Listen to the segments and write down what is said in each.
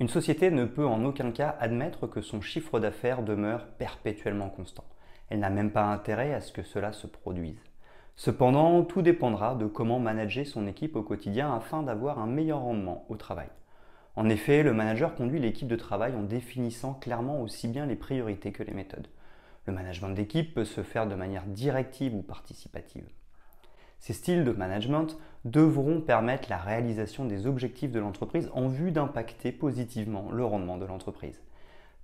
Une société ne peut en aucun cas admettre que son chiffre d'affaires demeure perpétuellement constant. Elle n'a même pas intérêt à ce que cela se produise. Cependant, tout dépendra de comment manager son équipe au quotidien afin d'avoir un meilleur rendement au travail. En effet, le manager conduit l'équipe de travail en définissant clairement aussi bien les priorités que les méthodes. Le management d'équipe peut se faire de manière directive ou participative. Ces styles de management devront permettre la réalisation des objectifs de l'entreprise en vue d'impacter positivement le rendement de l'entreprise.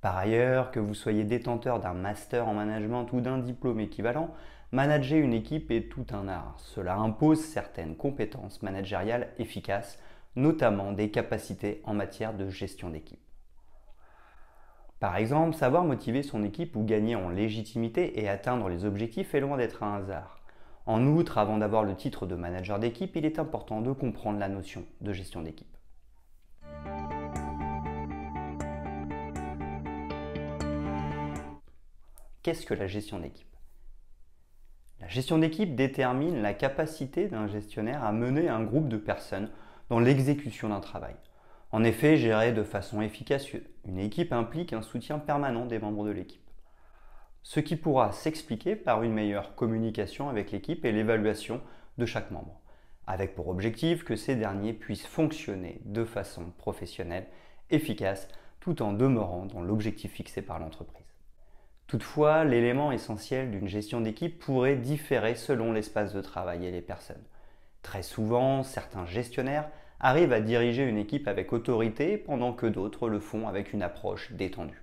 Par ailleurs, que vous soyez détenteur d'un master en management ou d'un diplôme équivalent, manager une équipe est tout un art. Cela impose certaines compétences managériales efficaces, notamment des capacités en matière de gestion d'équipe. Par exemple, savoir motiver son équipe ou gagner en légitimité et atteindre les objectifs est loin d'être un hasard. En outre, avant d'avoir le titre de manager d'équipe, il est important de comprendre la notion de gestion d'équipe. Qu'est-ce que la gestion d'équipe La gestion d'équipe détermine la capacité d'un gestionnaire à mener un groupe de personnes dans l'exécution d'un travail. En effet, gérer de façon efficace une équipe implique un soutien permanent des membres de l'équipe ce qui pourra s'expliquer par une meilleure communication avec l'équipe et l'évaluation de chaque membre, avec pour objectif que ces derniers puissent fonctionner de façon professionnelle, efficace, tout en demeurant dans l'objectif fixé par l'entreprise. Toutefois, l'élément essentiel d'une gestion d'équipe pourrait différer selon l'espace de travail et les personnes. Très souvent, certains gestionnaires arrivent à diriger une équipe avec autorité pendant que d'autres le font avec une approche détendue.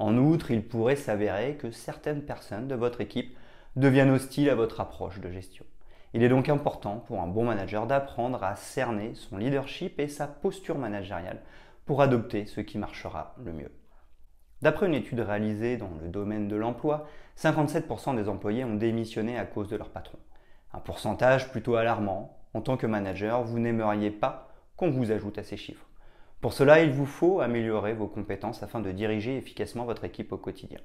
En outre, il pourrait s'avérer que certaines personnes de votre équipe deviennent hostiles à votre approche de gestion. Il est donc important pour un bon manager d'apprendre à cerner son leadership et sa posture managériale pour adopter ce qui marchera le mieux. D'après une étude réalisée dans le domaine de l'emploi, 57% des employés ont démissionné à cause de leur patron. Un pourcentage plutôt alarmant. En tant que manager, vous n'aimeriez pas qu'on vous ajoute à ces chiffres. Pour cela, il vous faut améliorer vos compétences afin de diriger efficacement votre équipe au quotidien.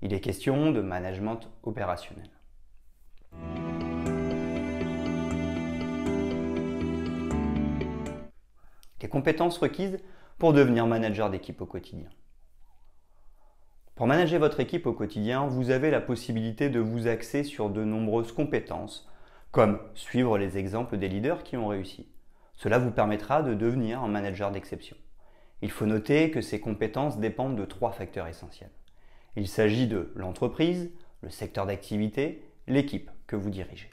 Il est question de management opérationnel. Les compétences requises pour devenir manager d'équipe au quotidien. Pour manager votre équipe au quotidien, vous avez la possibilité de vous axer sur de nombreuses compétences, comme suivre les exemples des leaders qui ont réussi, cela vous permettra de devenir un manager d'exception. Il faut noter que ces compétences dépendent de trois facteurs essentiels. Il s'agit de l'entreprise, le secteur d'activité, l'équipe que vous dirigez.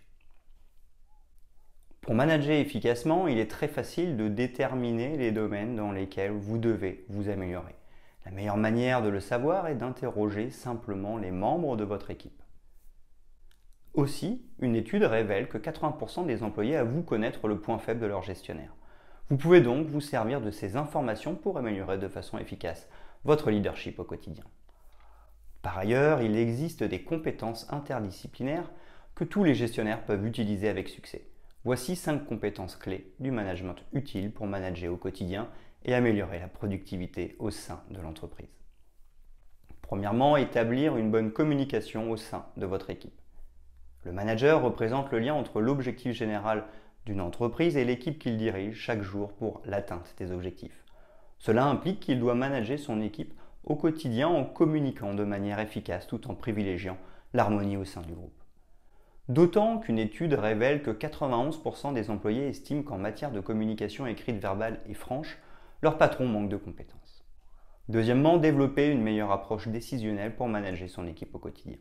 Pour manager efficacement, il est très facile de déterminer les domaines dans lesquels vous devez vous améliorer. La meilleure manière de le savoir est d'interroger simplement les membres de votre équipe. Aussi, une étude révèle que 80% des employés avouent connaître le point faible de leur gestionnaire. Vous pouvez donc vous servir de ces informations pour améliorer de façon efficace votre leadership au quotidien. Par ailleurs, il existe des compétences interdisciplinaires que tous les gestionnaires peuvent utiliser avec succès. Voici 5 compétences clés du management utile pour manager au quotidien et améliorer la productivité au sein de l'entreprise. Premièrement, établir une bonne communication au sein de votre équipe. Le manager représente le lien entre l'objectif général d'une entreprise et l'équipe qu'il dirige chaque jour pour l'atteinte des objectifs. Cela implique qu'il doit manager son équipe au quotidien en communiquant de manière efficace tout en privilégiant l'harmonie au sein du groupe. D'autant qu'une étude révèle que 91% des employés estiment qu'en matière de communication écrite verbale et franche, leur patron manque de compétences. Deuxièmement, développer une meilleure approche décisionnelle pour manager son équipe au quotidien.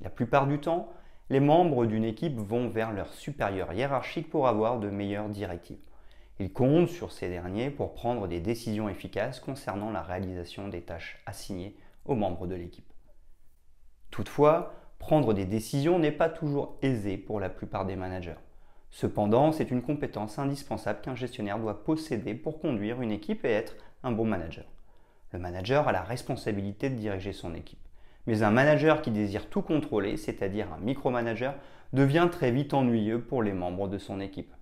La plupart du temps, les membres d'une équipe vont vers leur supérieur hiérarchique pour avoir de meilleures directives. Ils comptent sur ces derniers pour prendre des décisions efficaces concernant la réalisation des tâches assignées aux membres de l'équipe. Toutefois, prendre des décisions n'est pas toujours aisé pour la plupart des managers. Cependant, c'est une compétence indispensable qu'un gestionnaire doit posséder pour conduire une équipe et être un bon manager. Le manager a la responsabilité de diriger son équipe. Mais un manager qui désire tout contrôler, c'est-à-dire un micromanager, devient très vite ennuyeux pour les membres de son équipe.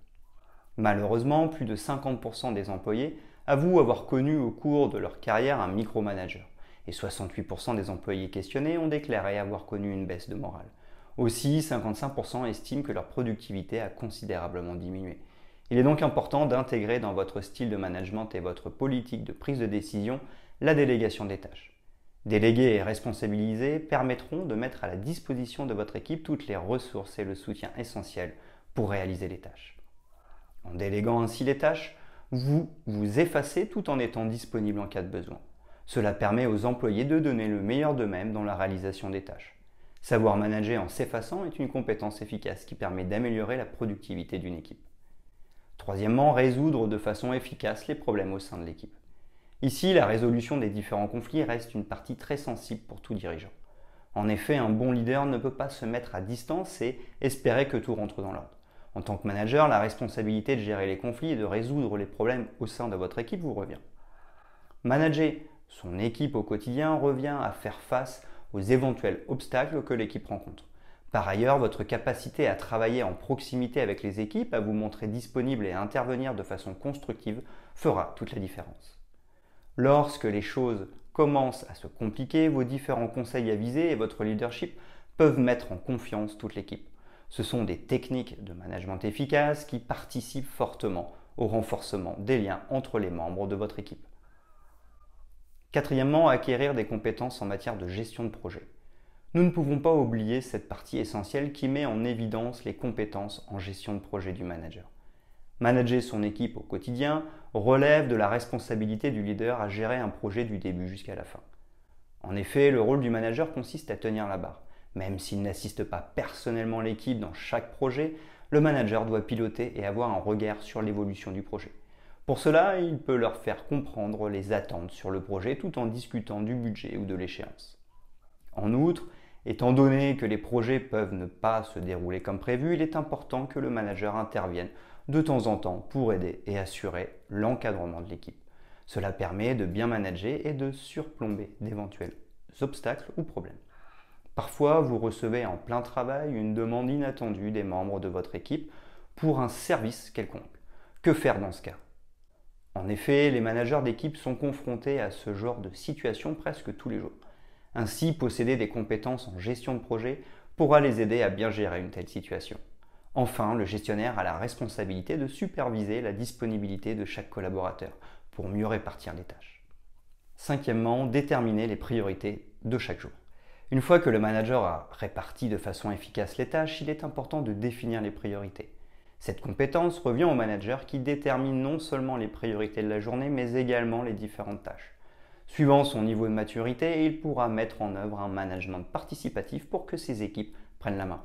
Malheureusement, plus de 50% des employés avouent avoir connu au cours de leur carrière un micromanager. Et 68% des employés questionnés ont déclaré avoir connu une baisse de morale. Aussi, 55% estiment que leur productivité a considérablement diminué. Il est donc important d'intégrer dans votre style de management et votre politique de prise de décision la délégation des tâches. Déléguer et responsabiliser permettront de mettre à la disposition de votre équipe toutes les ressources et le soutien essentiel pour réaliser les tâches. En déléguant ainsi les tâches, vous vous effacez tout en étant disponible en cas de besoin. Cela permet aux employés de donner le meilleur d'eux-mêmes dans la réalisation des tâches. Savoir manager en s'effaçant est une compétence efficace qui permet d'améliorer la productivité d'une équipe. Troisièmement, résoudre de façon efficace les problèmes au sein de l'équipe. Ici, la résolution des différents conflits reste une partie très sensible pour tout dirigeant. En effet, un bon leader ne peut pas se mettre à distance et espérer que tout rentre dans l'ordre. En tant que manager, la responsabilité de gérer les conflits et de résoudre les problèmes au sein de votre équipe vous revient. Manager son équipe au quotidien revient à faire face aux éventuels obstacles que l'équipe rencontre. Par ailleurs, votre capacité à travailler en proximité avec les équipes, à vous montrer disponible et à intervenir de façon constructive fera toute la différence. Lorsque les choses commencent à se compliquer, vos différents conseils avisés et votre leadership peuvent mettre en confiance toute l'équipe. Ce sont des techniques de management efficaces qui participent fortement au renforcement des liens entre les membres de votre équipe. Quatrièmement, acquérir des compétences en matière de gestion de projet. Nous ne pouvons pas oublier cette partie essentielle qui met en évidence les compétences en gestion de projet du manager. Manager son équipe au quotidien relève de la responsabilité du leader à gérer un projet du début jusqu'à la fin. En effet, le rôle du manager consiste à tenir la barre. Même s'il n'assiste pas personnellement l'équipe dans chaque projet, le manager doit piloter et avoir un regard sur l'évolution du projet. Pour cela, il peut leur faire comprendre les attentes sur le projet tout en discutant du budget ou de l'échéance. En outre, étant donné que les projets peuvent ne pas se dérouler comme prévu, il est important que le manager intervienne de temps en temps pour aider et assurer l'encadrement de l'équipe. Cela permet de bien manager et de surplomber d'éventuels obstacles ou problèmes. Parfois, vous recevez en plein travail une demande inattendue des membres de votre équipe pour un service quelconque. Que faire dans ce cas En effet, les managers d'équipe sont confrontés à ce genre de situation presque tous les jours. Ainsi, posséder des compétences en gestion de projet pourra les aider à bien gérer une telle situation. Enfin, le gestionnaire a la responsabilité de superviser la disponibilité de chaque collaborateur pour mieux répartir les tâches. Cinquièmement, déterminer les priorités de chaque jour. Une fois que le manager a réparti de façon efficace les tâches, il est important de définir les priorités. Cette compétence revient au manager qui détermine non seulement les priorités de la journée, mais également les différentes tâches. Suivant son niveau de maturité, il pourra mettre en œuvre un management participatif pour que ses équipes prennent la main.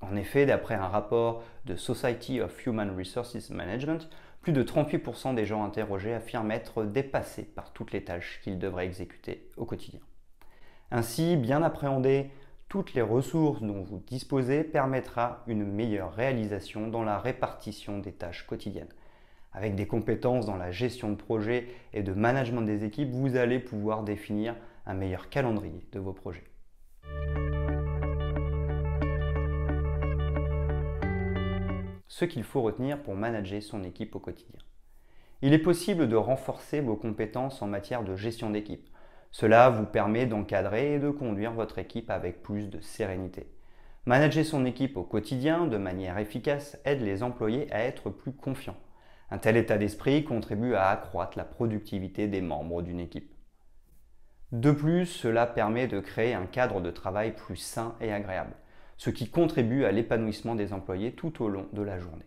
En effet, d'après un rapport de Society of Human Resources Management, plus de 38% des gens interrogés affirment être dépassés par toutes les tâches qu'ils devraient exécuter au quotidien. Ainsi, bien appréhender toutes les ressources dont vous disposez permettra une meilleure réalisation dans la répartition des tâches quotidiennes. Avec des compétences dans la gestion de projets et de management des équipes, vous allez pouvoir définir un meilleur calendrier de vos projets. ce qu'il faut retenir pour manager son équipe au quotidien. Il est possible de renforcer vos compétences en matière de gestion d'équipe. Cela vous permet d'encadrer et de conduire votre équipe avec plus de sérénité. Manager son équipe au quotidien de manière efficace aide les employés à être plus confiants. Un tel état d'esprit contribue à accroître la productivité des membres d'une équipe. De plus, cela permet de créer un cadre de travail plus sain et agréable ce qui contribue à l'épanouissement des employés tout au long de la journée.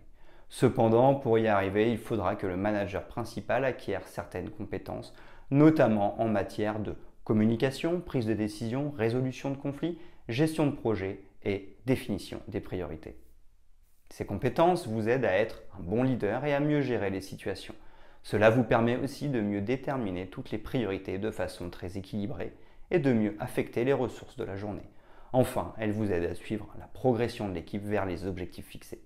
Cependant, pour y arriver, il faudra que le manager principal acquiert certaines compétences, notamment en matière de communication, prise de décision, résolution de conflits, gestion de projet et définition des priorités. Ces compétences vous aident à être un bon leader et à mieux gérer les situations. Cela vous permet aussi de mieux déterminer toutes les priorités de façon très équilibrée et de mieux affecter les ressources de la journée Enfin, elle vous aide à suivre la progression de l'équipe vers les objectifs fixés.